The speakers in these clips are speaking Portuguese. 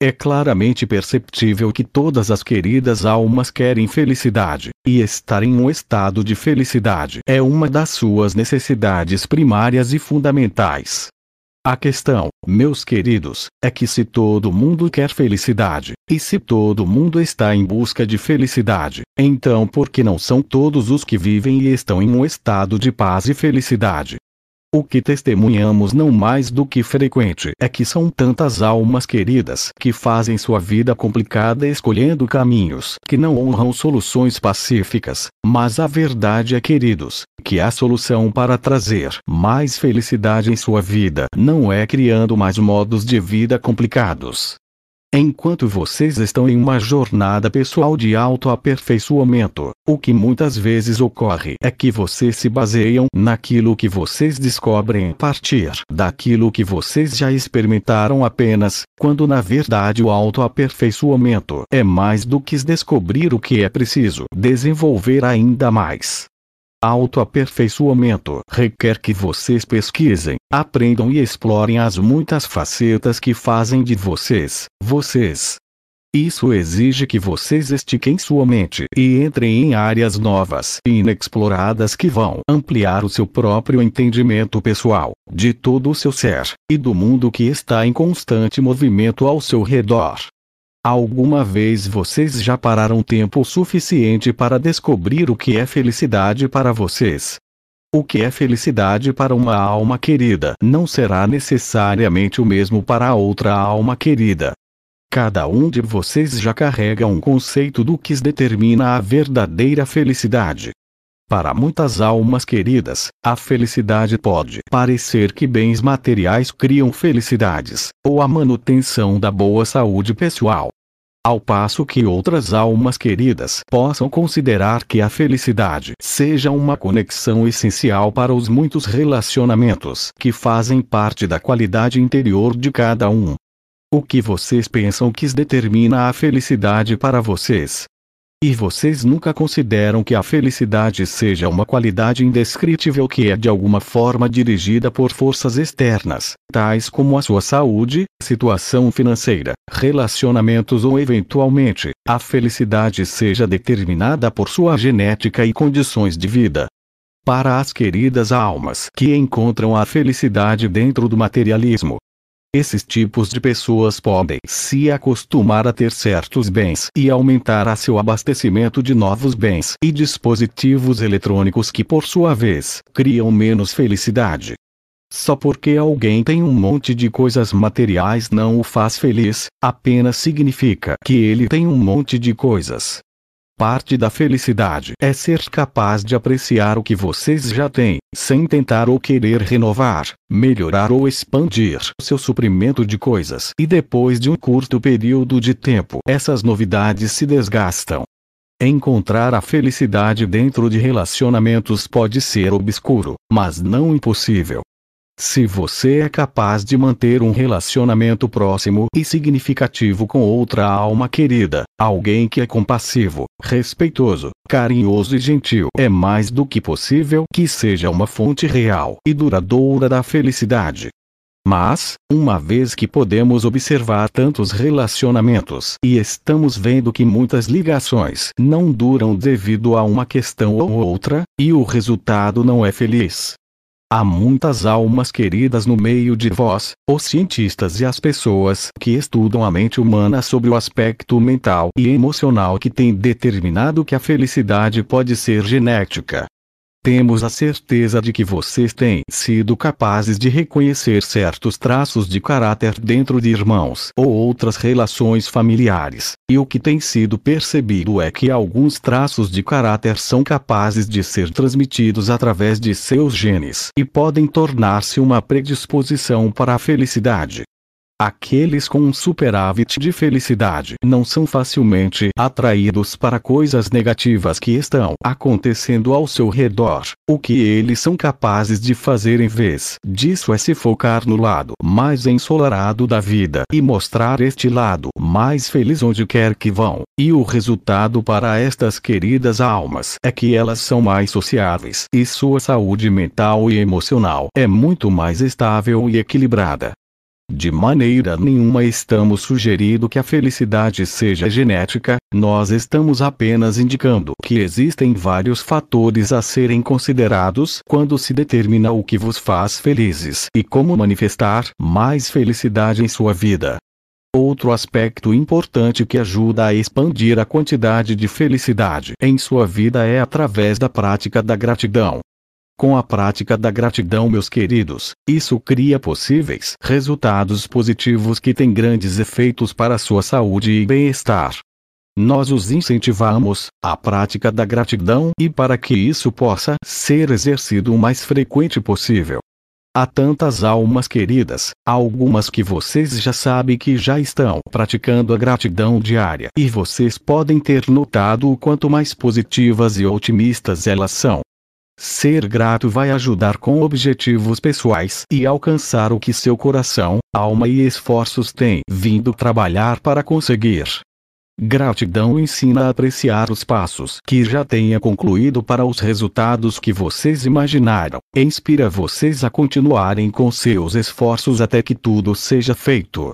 É claramente perceptível que todas as queridas almas querem felicidade, e estar em um estado de felicidade é uma das suas necessidades primárias e fundamentais. A questão, meus queridos, é que se todo mundo quer felicidade, e se todo mundo está em busca de felicidade, então por que não são todos os que vivem e estão em um estado de paz e felicidade? O que testemunhamos não mais do que frequente é que são tantas almas queridas que fazem sua vida complicada escolhendo caminhos que não honram soluções pacíficas, mas a verdade é, queridos, que a solução para trazer mais felicidade em sua vida não é criando mais modos de vida complicados, Enquanto vocês estão em uma jornada pessoal de autoaperfeiçoamento, o que muitas vezes ocorre é que vocês se baseiam naquilo que vocês descobrem a partir daquilo que vocês já experimentaram apenas, quando na verdade o autoaperfeiçoamento é mais do que descobrir o que é preciso desenvolver ainda mais. Autoaperfeiçoamento requer que vocês pesquisem, aprendam e explorem as muitas facetas que fazem de vocês, vocês. Isso exige que vocês estiquem sua mente e entrem em áreas novas e inexploradas que vão ampliar o seu próprio entendimento pessoal, de todo o seu ser, e do mundo que está em constante movimento ao seu redor. Alguma vez vocês já pararam tempo suficiente para descobrir o que é felicidade para vocês? O que é felicidade para uma alma querida não será necessariamente o mesmo para outra alma querida. Cada um de vocês já carrega um conceito do que determina a verdadeira felicidade. Para muitas almas queridas, a felicidade pode parecer que bens materiais criam felicidades, ou a manutenção da boa saúde pessoal. Ao passo que outras almas queridas possam considerar que a felicidade seja uma conexão essencial para os muitos relacionamentos que fazem parte da qualidade interior de cada um. O que vocês pensam que determina a felicidade para vocês? E vocês nunca consideram que a felicidade seja uma qualidade indescritível que é de alguma forma dirigida por forças externas, tais como a sua saúde, situação financeira, relacionamentos ou eventualmente, a felicidade seja determinada por sua genética e condições de vida. Para as queridas almas que encontram a felicidade dentro do materialismo, esses tipos de pessoas podem se acostumar a ter certos bens e aumentar a seu abastecimento de novos bens e dispositivos eletrônicos que, por sua vez, criam menos felicidade. Só porque alguém tem um monte de coisas materiais não o faz feliz, apenas significa que ele tem um monte de coisas. Parte da felicidade é ser capaz de apreciar o que vocês já têm, sem tentar ou querer renovar, melhorar ou expandir seu suprimento de coisas. E depois de um curto período de tempo, essas novidades se desgastam. Encontrar a felicidade dentro de relacionamentos pode ser obscuro, mas não impossível. Se você é capaz de manter um relacionamento próximo e significativo com outra alma querida, alguém que é compassivo, respeitoso, carinhoso e gentil, é mais do que possível que seja uma fonte real e duradoura da felicidade. Mas, uma vez que podemos observar tantos relacionamentos e estamos vendo que muitas ligações não duram devido a uma questão ou outra, e o resultado não é feliz, Há muitas almas queridas no meio de vós, os cientistas e as pessoas que estudam a mente humana sobre o aspecto mental e emocional que tem determinado que a felicidade pode ser genética, temos a certeza de que vocês têm sido capazes de reconhecer certos traços de caráter dentro de irmãos ou outras relações familiares, e o que tem sido percebido é que alguns traços de caráter são capazes de ser transmitidos através de seus genes e podem tornar-se uma predisposição para a felicidade. Aqueles com um superávit de felicidade não são facilmente atraídos para coisas negativas que estão acontecendo ao seu redor. O que eles são capazes de fazer em vez disso é se focar no lado mais ensolarado da vida e mostrar este lado mais feliz onde quer que vão. E o resultado para estas queridas almas é que elas são mais sociáveis e sua saúde mental e emocional é muito mais estável e equilibrada. De maneira nenhuma estamos sugerindo que a felicidade seja genética, nós estamos apenas indicando que existem vários fatores a serem considerados quando se determina o que vos faz felizes e como manifestar mais felicidade em sua vida. Outro aspecto importante que ajuda a expandir a quantidade de felicidade em sua vida é através da prática da gratidão. Com a prática da gratidão, meus queridos, isso cria possíveis resultados positivos que têm grandes efeitos para a sua saúde e bem-estar. Nós os incentivamos à prática da gratidão e para que isso possa ser exercido o mais frequente possível. Há tantas almas queridas, algumas que vocês já sabem que já estão praticando a gratidão diária e vocês podem ter notado o quanto mais positivas e otimistas elas são. Ser grato vai ajudar com objetivos pessoais e alcançar o que seu coração, alma e esforços têm vindo trabalhar para conseguir. Gratidão ensina a apreciar os passos que já tenha concluído para os resultados que vocês imaginaram, inspira vocês a continuarem com seus esforços até que tudo seja feito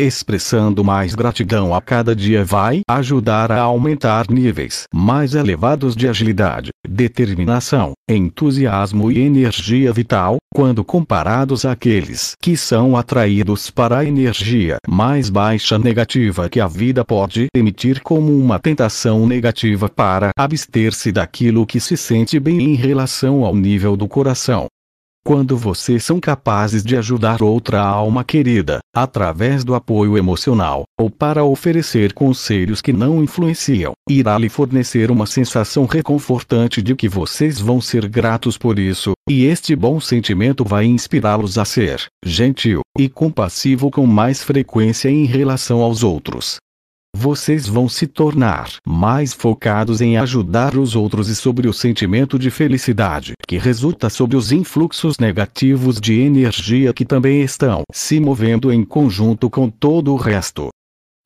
expressando mais gratidão a cada dia vai ajudar a aumentar níveis mais elevados de agilidade, determinação, entusiasmo e energia vital, quando comparados àqueles que são atraídos para a energia mais baixa negativa que a vida pode emitir como uma tentação negativa para abster-se daquilo que se sente bem em relação ao nível do coração. Quando vocês são capazes de ajudar outra alma querida, através do apoio emocional, ou para oferecer conselhos que não influenciam, irá lhe fornecer uma sensação reconfortante de que vocês vão ser gratos por isso, e este bom sentimento vai inspirá-los a ser gentil e compassivo com mais frequência em relação aos outros vocês vão se tornar mais focados em ajudar os outros e sobre o sentimento de felicidade que resulta sobre os influxos negativos de energia que também estão se movendo em conjunto com todo o resto.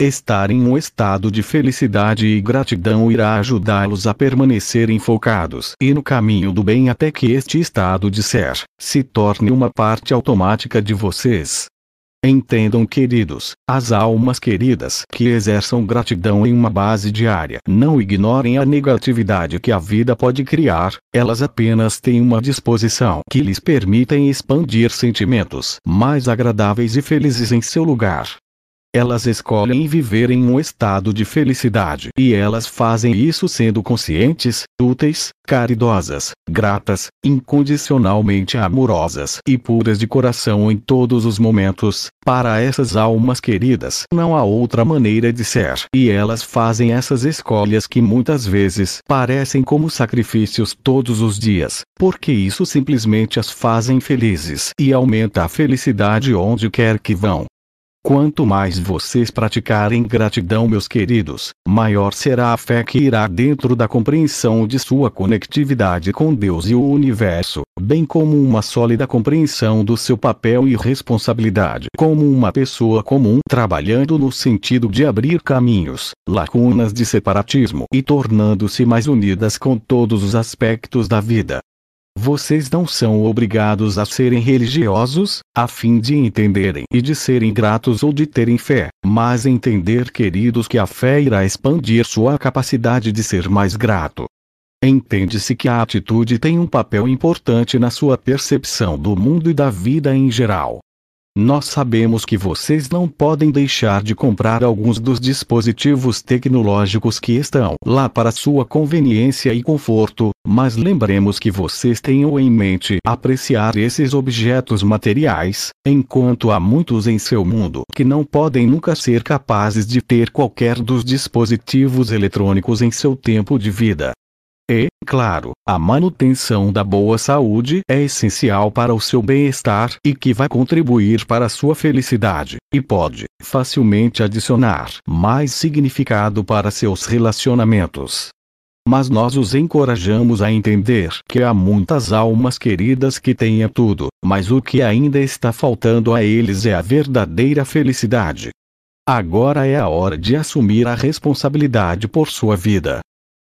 Estar em um estado de felicidade e gratidão irá ajudá-los a permanecerem focados e no caminho do bem até que este estado de ser se torne uma parte automática de vocês. Entendam, queridos, as almas queridas que exerçam gratidão em uma base diária. Não ignorem a negatividade que a vida pode criar, elas apenas têm uma disposição que lhes permitem expandir sentimentos mais agradáveis e felizes em seu lugar. Elas escolhem viver em um estado de felicidade e elas fazem isso sendo conscientes, úteis, caridosas, gratas, incondicionalmente amorosas e puras de coração em todos os momentos. Para essas almas queridas, não há outra maneira de ser. E elas fazem essas escolhas que muitas vezes parecem como sacrifícios todos os dias, porque isso simplesmente as fazem felizes e aumenta a felicidade onde quer que vão. Quanto mais vocês praticarem gratidão, meus queridos, maior será a fé que irá dentro da compreensão de sua conectividade com Deus e o universo, bem como uma sólida compreensão do seu papel e responsabilidade como uma pessoa comum trabalhando no sentido de abrir caminhos, lacunas de separatismo e tornando-se mais unidas com todos os aspectos da vida, vocês não são obrigados a serem religiosos, a fim de entenderem e de serem gratos ou de terem fé, mas entender, queridos, que a fé irá expandir sua capacidade de ser mais grato. Entende-se que a atitude tem um papel importante na sua percepção do mundo e da vida em geral. Nós sabemos que vocês não podem deixar de comprar alguns dos dispositivos tecnológicos que estão lá para sua conveniência e conforto, mas lembremos que vocês tenham em mente apreciar esses objetos materiais, enquanto há muitos em seu mundo que não podem nunca ser capazes de ter qualquer dos dispositivos eletrônicos em seu tempo de vida. E, claro, a manutenção da boa saúde é essencial para o seu bem-estar e que vai contribuir para a sua felicidade, e pode facilmente adicionar mais significado para seus relacionamentos. Mas nós os encorajamos a entender que há muitas almas queridas que têm tudo, mas o que ainda está faltando a eles é a verdadeira felicidade. Agora é a hora de assumir a responsabilidade por sua vida,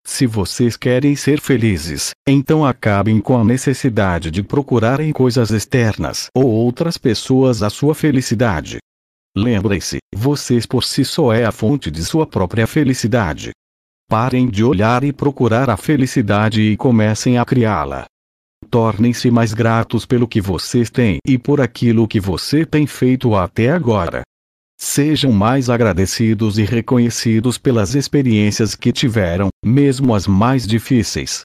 se vocês querem ser felizes, então acabem com a necessidade de procurarem coisas externas ou outras pessoas a sua felicidade. Lembrem-se, vocês por si só é a fonte de sua própria felicidade. Parem de olhar e procurar a felicidade e comecem a criá-la. Tornem-se mais gratos pelo que vocês têm e por aquilo que você tem feito até agora sejam mais agradecidos e reconhecidos pelas experiências que tiveram, mesmo as mais difíceis.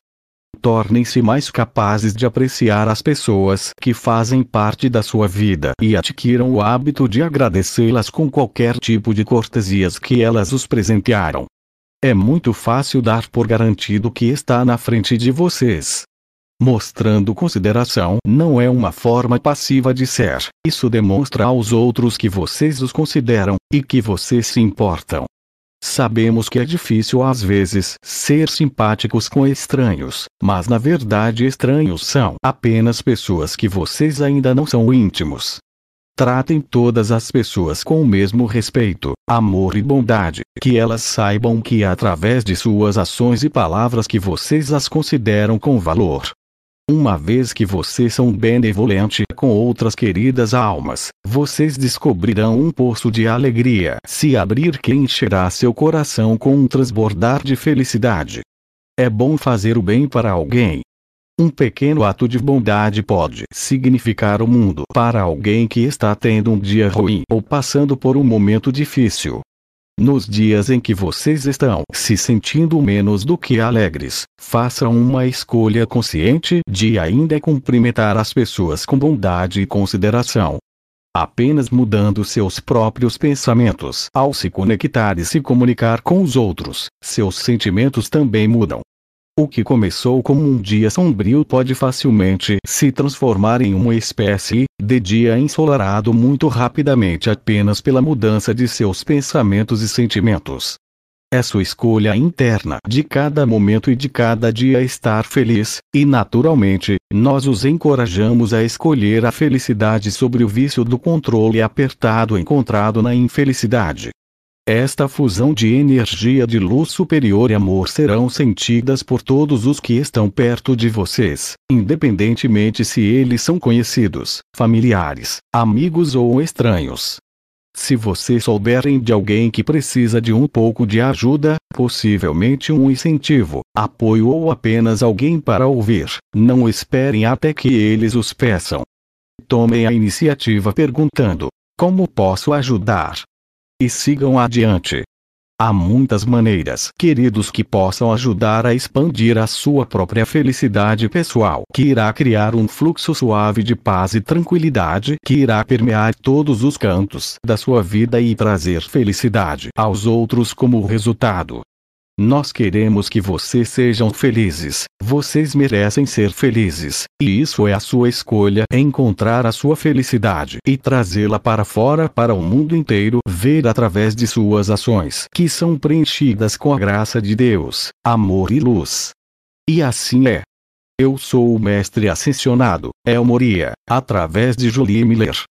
Tornem-se mais capazes de apreciar as pessoas que fazem parte da sua vida e adquiram o hábito de agradecê-las com qualquer tipo de cortesias que elas os presentearam. É muito fácil dar por garantido que está na frente de vocês, Mostrando consideração não é uma forma passiva de ser. Isso demonstra aos outros que vocês os consideram e que vocês se importam. Sabemos que é difícil às vezes ser simpáticos com estranhos, mas na verdade estranhos são apenas pessoas que vocês ainda não são íntimos. Tratem todas as pessoas com o mesmo respeito, amor e bondade, que elas saibam que é através de suas ações e palavras que vocês as consideram com valor. Uma vez que vocês são benevolente com outras queridas almas, vocês descobrirão um poço de alegria se abrir que encherá seu coração com um transbordar de felicidade. É bom fazer o bem para alguém. Um pequeno ato de bondade pode significar o mundo para alguém que está tendo um dia ruim ou passando por um momento difícil. Nos dias em que vocês estão se sentindo menos do que alegres, façam uma escolha consciente de ainda cumprimentar as pessoas com bondade e consideração. Apenas mudando seus próprios pensamentos ao se conectar e se comunicar com os outros, seus sentimentos também mudam. O que começou como um dia sombrio pode facilmente se transformar em uma espécie de dia ensolarado muito rapidamente apenas pela mudança de seus pensamentos e sentimentos. É sua escolha interna de cada momento e de cada dia estar feliz, e naturalmente, nós os encorajamos a escolher a felicidade sobre o vício do controle apertado encontrado na infelicidade. Esta fusão de energia de luz superior e amor serão sentidas por todos os que estão perto de vocês, independentemente se eles são conhecidos, familiares, amigos ou estranhos. Se vocês souberem de alguém que precisa de um pouco de ajuda, possivelmente um incentivo, apoio ou apenas alguém para ouvir, não esperem até que eles os peçam. Tomem a iniciativa perguntando: Como posso ajudar? e sigam adiante. Há muitas maneiras, queridos, que possam ajudar a expandir a sua própria felicidade pessoal, que irá criar um fluxo suave de paz e tranquilidade que irá permear todos os cantos da sua vida e trazer felicidade aos outros como resultado. Nós queremos que vocês sejam felizes, vocês merecem ser felizes, e isso é a sua escolha encontrar a sua felicidade e trazê-la para fora para o mundo inteiro ver através de suas ações que são preenchidas com a graça de Deus, amor e luz. E assim é. Eu sou o mestre ascensionado, El Moria, através de Julie Miller.